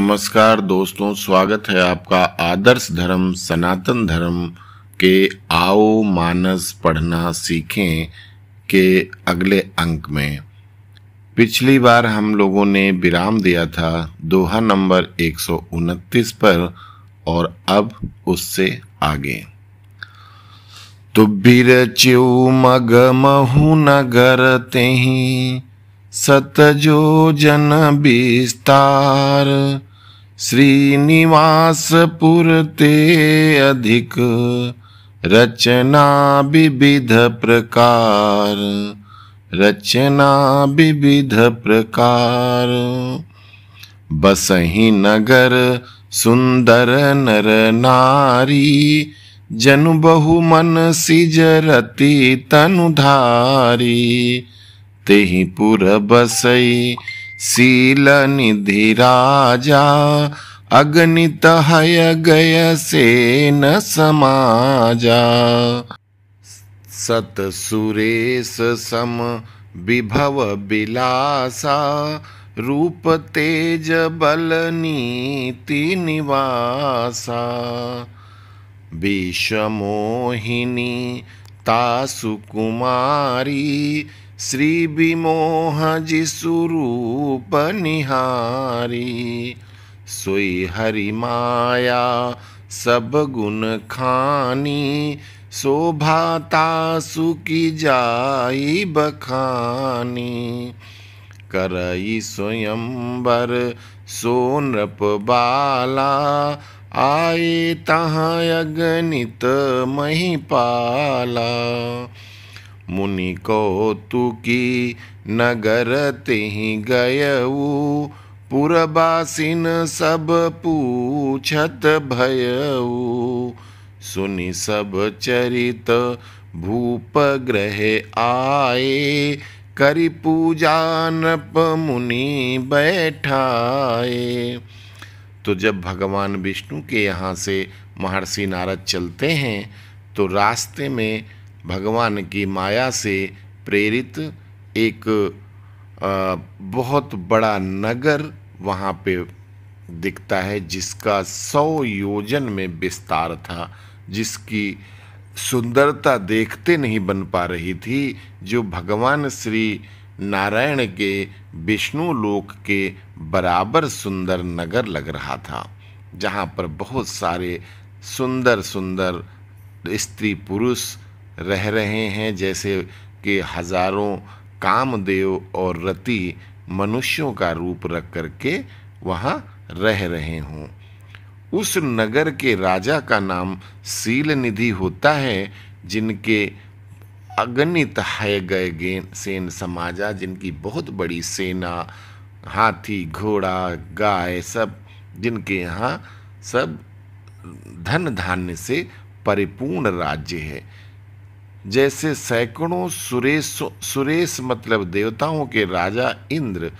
नमस्कार दोस्तों स्वागत है आपका आदर्श धर्म सनातन धर्म के आओ मानस पढ़ना सीखें के अगले अंक में पिछली बार हम लोगों ने विराम दिया था दोहा नंबर एक पर और अब उससे आगे तो बिरच्यु मग महू नगर सत जो जन विस्तार श्रीनिवासपुर ते अधिक रचना विविध प्रकार रचना विविध प्रकार बसही नगर सुंदर नर नारी जनु बहु मन सिजरति तनुधारी तेहि पुर बसई शील निधि राजा अगणित हय गय से न समाजा सत सुरेश सम विभव बिलासा रूप तेज बल नीति निवासा विषमोहिनी तासु कुमारी श्री विमोह जी स्वरूप निहारी सोई हरि माया सब गुण खानी शोभाता सुखी जाई बखानी करई स्वयंवर सोनृप बाला आए तहाँ अगणित महिपाला मुनि कौतुकी नगर तिहि गयऊ पुरबासिन सब पूछत भयऊ सुनि सब चरित भूप ग्रह आए करि पूजा नप मुनि बैठाए तो जब भगवान विष्णु के यहाँ से महर्षि नारद चलते हैं तो रास्ते में भगवान की माया से प्रेरित एक बहुत बड़ा नगर वहाँ पे दिखता है जिसका सौ योजन में विस्तार था जिसकी सुंदरता देखते नहीं बन पा रही थी जो भगवान श्री नारायण के विष्णु लोक के बराबर सुंदर नगर लग रहा था जहाँ पर बहुत सारे सुंदर सुंदर स्त्री पुरुष रह रहे हैं जैसे कि हजारों कामदेव और रति मनुष्यों का रूप रख कर के वहाँ रह रहे हों उस नगर के राजा का नाम सील निधि होता है जिनके अगणित है गए गेन सेन समाजा जिनकी बहुत बड़ी सेना हाथी घोड़ा गाय सब जिनके यहाँ सब धन धान्य से परिपूर्ण राज्य है जैसे सैकड़ों सुरेश सुरेश मतलब देवताओं के राजा इंद्र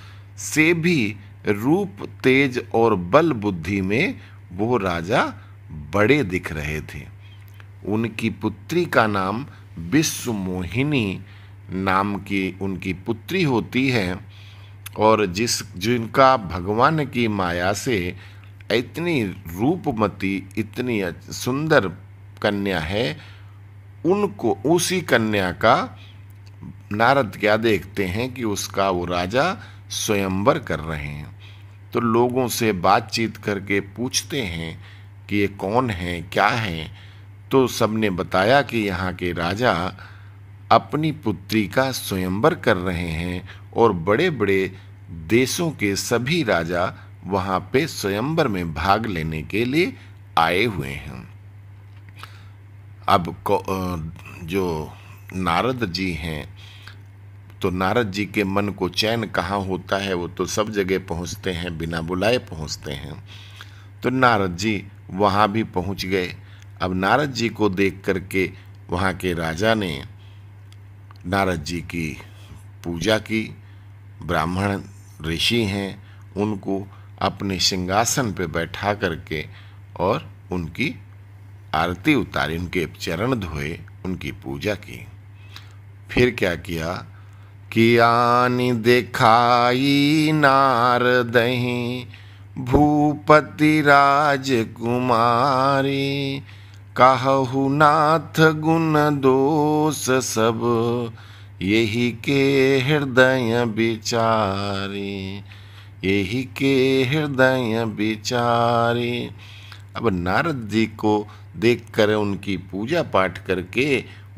से भी रूप तेज और बल बुद्धि में वो राजा बड़े दिख रहे थे उनकी पुत्री का नाम विश्व मोहिनी नाम की उनकी पुत्री होती है और जिस जिनका भगवान की माया से इतनी रूपमती इतनी सुंदर कन्या है उनको उसी कन्या का नारद क्या देखते हैं कि उसका वो राजा स्वयंवर कर रहे हैं तो लोगों से बातचीत करके पूछते हैं कि ये कौन है क्या है तो सबने बताया कि यहाँ के राजा अपनी पुत्री का स्वयंवर कर रहे हैं और बड़े बड़े देशों के सभी राजा वहाँ पे स्वयंवर में भाग लेने के लिए आए हुए हैं अब जो नारद जी हैं तो नारद जी के मन को चैन कहाँ होता है वो तो सब जगह पहुँचते हैं बिना बुलाए पहुँचते हैं तो नारद जी वहाँ भी पहुँच गए अब नारद जी को देख करके वहाँ के राजा ने नारद जी की पूजा की ब्राह्मण ऋषि हैं उनको अपने सिंहासन पर बैठा करके और उनकी आरती उतारी उनके चरण धोए उनकी पूजा की फिर क्या किया कि आनी दिखाई नार दही भूपति राजकुमारी कहु नाथ गुण दोष सब यही के हृदय बिचारी यही के हृदय बिचारी अब नारद जी को देख कर उनकी पूजा पाठ करके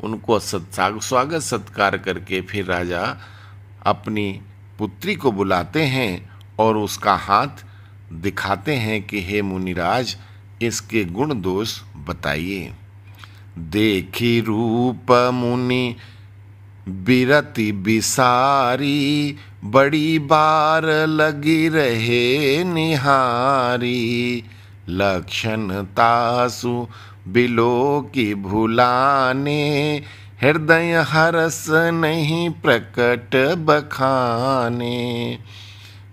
उनको सत्साग स्वागत सत्कार करके फिर राजा अपनी पुत्री को बुलाते हैं और उसका हाथ दिखाते हैं कि हे मुनिराज इसके गुण दोष बताइए देखी रूप मुनि बिरति बिसारी बड़ी बार लगी रहे निहारी लक्षण तासु बिलो की भुलाने हृदय हरस नहीं प्रकट बखाने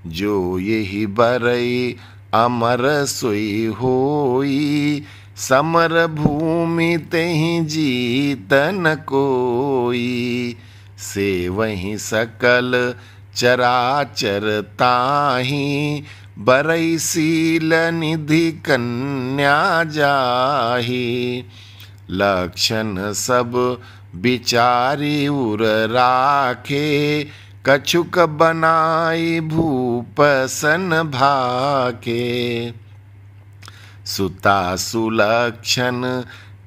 जो यही बरई अमर सुई होई समर भूमि तही जीत न कोई से वहीं सकल चराचर ताही बरैसील निधि कन्या जाही लक्षण सब बिचारी उर राखे कछुक बनाई भूपसन भाके सुता सुलक्षण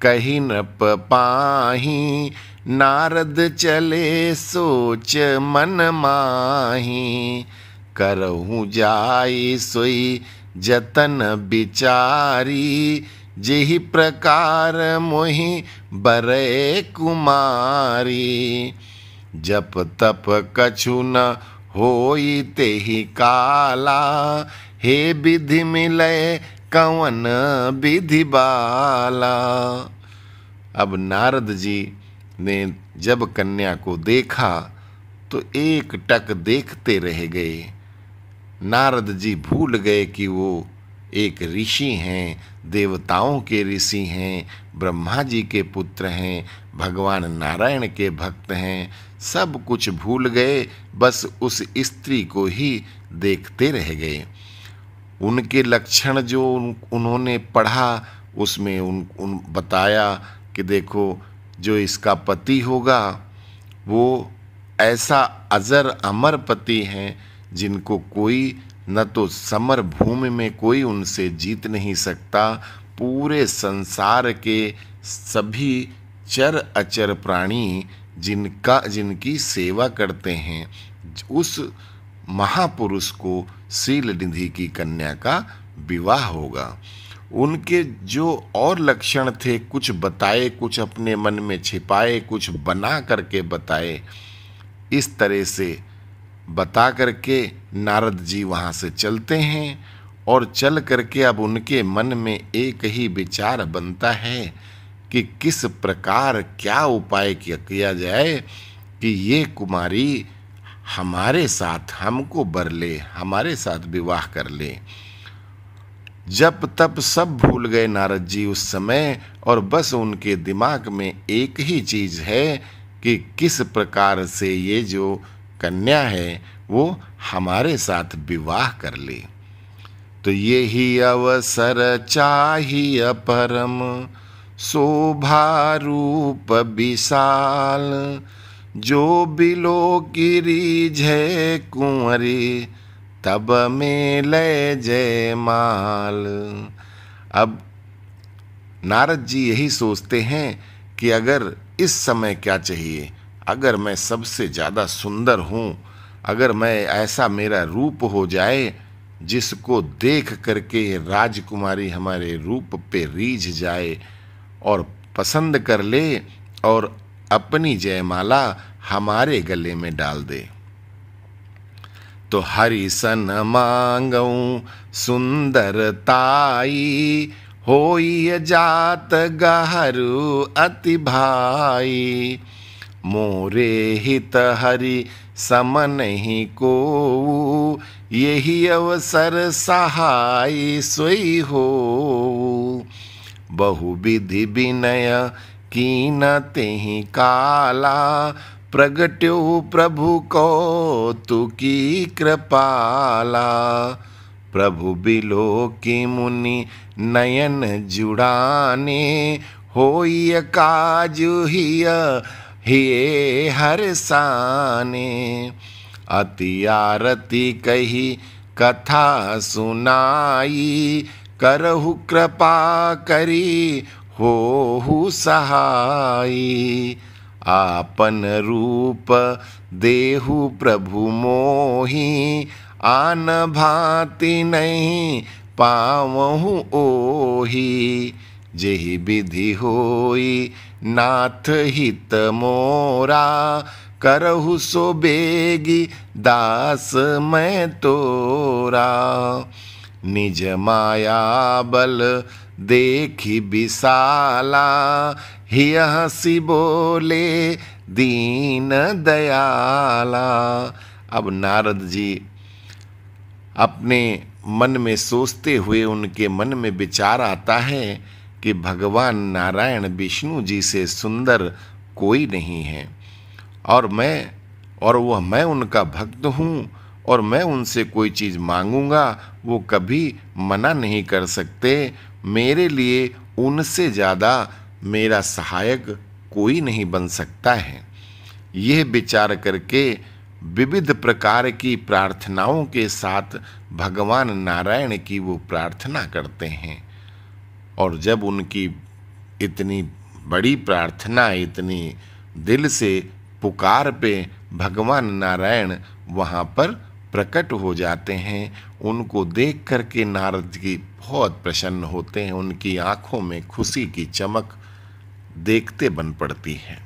कही नप पाही नारद चले सोच मन माही करहूँ जाई सोई जतन बिचारी जेहि प्रकार मोहि बरे कुमारी जप तप कछु न होई ही काला हे विधि मिले कवन विधि बाला अब नारद जी ने जब कन्या को देखा तो एक टक देखते रह गए नारद जी भूल गए कि वो एक ऋषि हैं देवताओं के ऋषि हैं ब्रह्मा जी के पुत्र हैं भगवान नारायण के भक्त हैं सब कुछ भूल गए बस उस स्त्री को ही देखते रह गए उनके लक्षण जो उन्होंने पढ़ा उसमें उन, उन बताया कि देखो जो इसका पति होगा वो ऐसा अजर अमर पति हैं जिनको कोई न तो समर भूमि में कोई उनसे जीत नहीं सकता पूरे संसार के सभी चर अचर प्राणी जिनका जिनकी सेवा करते हैं उस महापुरुष को शील निधि की कन्या का विवाह होगा उनके जो और लक्षण थे कुछ बताए कुछ अपने मन में छिपाए कुछ बना करके बताए इस तरह से बता करके नारद जी वहाँ से चलते हैं और चल करके अब उनके मन में एक ही विचार बनता है कि किस प्रकार क्या उपाय किया जाए कि ये कुमारी हमारे साथ हमको बर ले हमारे साथ विवाह कर ले जब तब सब भूल गए नारद जी उस समय और बस उनके दिमाग में एक ही चीज़ है कि किस प्रकार से ये जो कन्या है वो हमारे साथ विवाह कर ले तो यही अवसर चाही अपरम शोभा रूप विशाल जो बिलो गिरी जय कुंवरी तब में लय जय माल अब नारद जी यही सोचते हैं कि अगर इस समय क्या चाहिए अगर मैं सबसे ज़्यादा सुंदर हूँ अगर मैं ऐसा मेरा रूप हो जाए जिसको देख करके राजकुमारी हमारे रूप पे रीझ जाए और पसंद कर ले और अपनी जयमाला हमारे गले में डाल दे तो हरि सन मांगऊ सुंदरताई होई जात गहरु अति भाई मोरे हित हरि सम नहीं को यही अवसर सहाय सोई हो बहु विधि विनय की न तेहि काला प्रगट्यो प्रभु को तुकी की कृपाला प्रभु बिलो की मुनि नयन जुड़ाने होय काज हे हर साने अति आरती कही कथा सुनाई करहु कृपा करी हो सहाई आपन रूप देहु प्रभु मोही आन भांति नहीं पावहु ओही जेहि विधि होई नाथ हित मोरा करहु सो बेगी दास मैं तोरा निज माया बल देखी विशाला हिय हसी बोले दीन दयाला अब नारद जी अपने मन में सोचते हुए उनके मन में विचार आता है कि भगवान नारायण विष्णु जी से सुंदर कोई नहीं है और मैं और वह मैं उनका भक्त हूँ और मैं उनसे कोई चीज़ मांगूंगा वो कभी मना नहीं कर सकते मेरे लिए उनसे ज़्यादा मेरा सहायक कोई नहीं बन सकता है यह विचार करके विविध प्रकार की प्रार्थनाओं के साथ भगवान नारायण की वो प्रार्थना करते हैं और जब उनकी इतनी बड़ी प्रार्थना इतनी दिल से पुकार पे भगवान नारायण वहाँ पर प्रकट हो जाते हैं उनको देख कर के नारद जी बहुत प्रसन्न होते हैं उनकी आँखों में खुशी की चमक देखते बन पड़ती है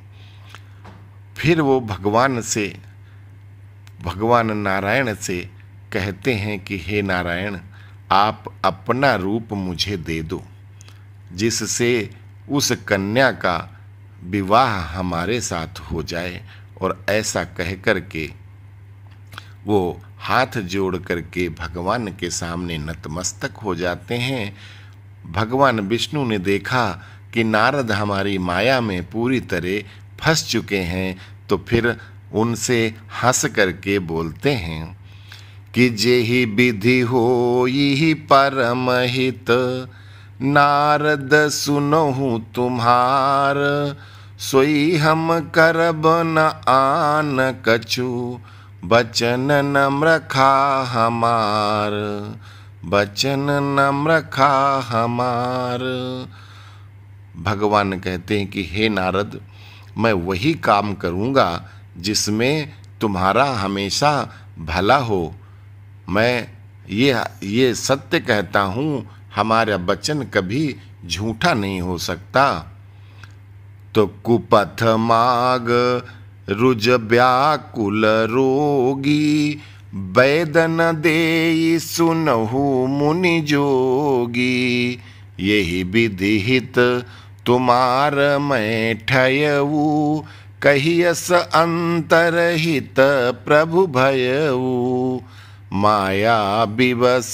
फिर वो भगवान से भगवान नारायण से कहते हैं कि हे नारायण आप अपना रूप मुझे दे दो जिससे उस कन्या का विवाह हमारे साथ हो जाए और ऐसा कह कर के वो हाथ जोड़ कर के भगवान के सामने नतमस्तक हो जाते हैं भगवान विष्णु ने देखा कि नारद हमारी माया में पूरी तरह फंस चुके हैं तो फिर उनसे हंस करके बोलते हैं कि जे ही विधि हो यही परम हित नारद सुनहु तुम्हार सोई हम करब न आन कछु बचन नम्रखा हमार बचन नम्रखा हमार भगवान कहते हैं कि हे नारद मैं वही काम करूँगा जिसमें तुम्हारा हमेशा भला हो मैं ये ये सत्य कहता हूँ हमारा वचन कभी झूठा नहीं हो सकता तो कुपथ माग रुज व्याकुल रोगी वेदन दे सुनहु मुनि जोगी यही विधिहित तुमार मैं ठयऊ कहियस अंतरहित प्रभु भयऊ माया विवश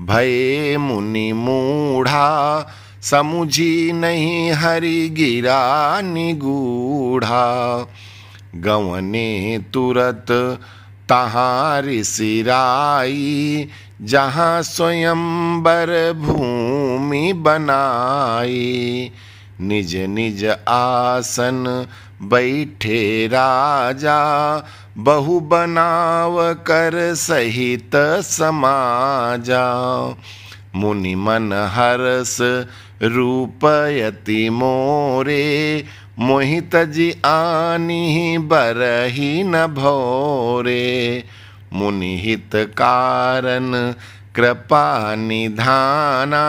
भये मुनि मूढ़ा समुझी नहीं हरि गिरा निगूढ़ा गवने तुरत तहाँ ऋषिराई जहाँ बर भूमि बनाई निज निज आसन बैठे राजा बहु बनाव कर सहित समाजा मुनि मन हर्ष रूपयति मोरे मोहित जी आनी बरही न भोरे मुनिहित कारण कृपा निधाना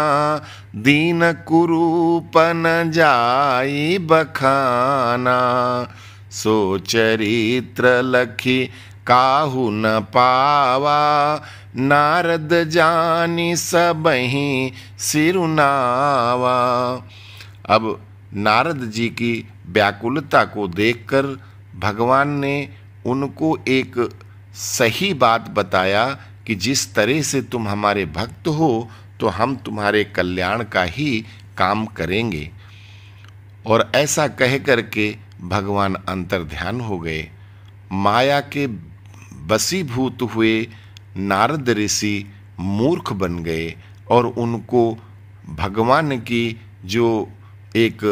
दीन कुरूप न जाई बखाना सो चरित्र लखी काहू न पावा नारद जानी सब ही सिरुनावा अब नारद जी की व्याकुलता को देखकर भगवान ने उनको एक सही बात बताया कि जिस तरह से तुम हमारे भक्त हो तो हम तुम्हारे कल्याण का ही काम करेंगे और ऐसा कह कर के भगवान अंतर ध्यान हो गए माया के बसीभूत हुए नारद ऋषि मूर्ख बन गए और उनको भगवान की जो एक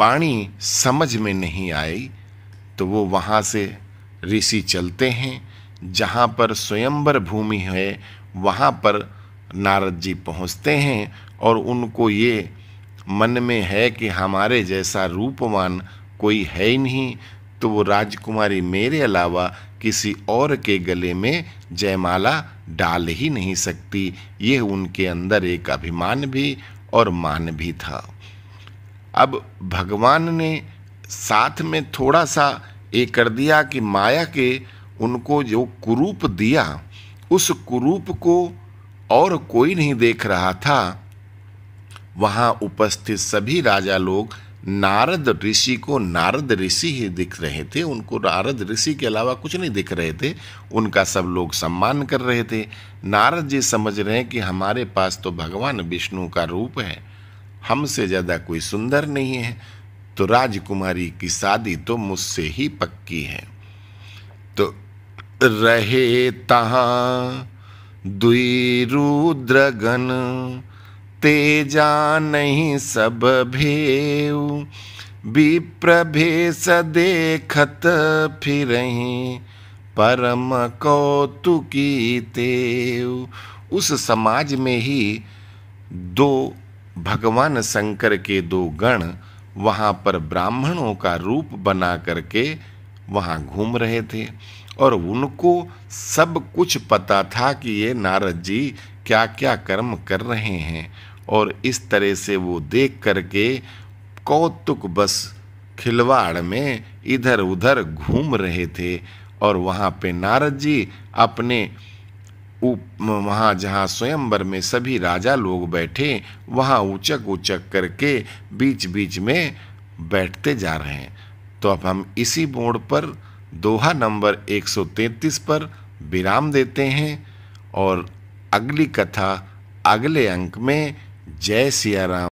वाणी समझ में नहीं आई तो वो वहाँ से ऋषि चलते हैं जहाँ पर स्वयंवर भूमि है वहाँ पर नारद जी पहुँचते हैं और उनको ये मन में है कि हमारे जैसा रूपवान कोई है ही नहीं तो वो राजकुमारी मेरे अलावा किसी और के गले में जयमाला डाल ही नहीं सकती ये उनके अंदर एक अभिमान भी और मान भी था अब भगवान ने साथ में थोड़ा सा ये कर दिया कि माया के उनको जो कुरूप दिया उस कुरूप को और कोई नहीं देख रहा था वहाँ उपस्थित सभी राजा लोग नारद ऋषि को नारद ऋषि ही दिख रहे थे उनको नारद ऋषि के अलावा कुछ नहीं दिख रहे थे उनका सब लोग सम्मान कर रहे थे नारद जी समझ रहे हैं कि हमारे पास तो भगवान विष्णु का रूप है हमसे ज़्यादा कोई सुंदर नहीं है तो राजकुमारी की शादी तो मुझसे ही पक्की है तो रहे तहाँ द्विरुद्रगन तेजा नहीं सब भेव विप्रभेस देखत फिर परम कौतुकी तेव उस समाज में ही दो भगवान शंकर के दो गण वहाँ पर ब्राह्मणों का रूप बना करके वहाँ घूम रहे थे और उनको सब कुछ पता था कि ये नारद जी क्या क्या कर्म कर रहे हैं और इस तरह से वो देख करके कौतुक बस खिलवाड़ में इधर उधर घूम रहे थे और वहाँ पे नारद जी अपने उप वहाँ जहाँ स्वयंवर में सभी राजा लोग बैठे वहाँ ऊँचक ऊंचक करके बीच बीच में बैठते जा रहे हैं तो अब हम इसी मोड़ पर दोहा नंबर 133 पर विराम देते हैं और अगली कथा अगले अंक में जय सिया राम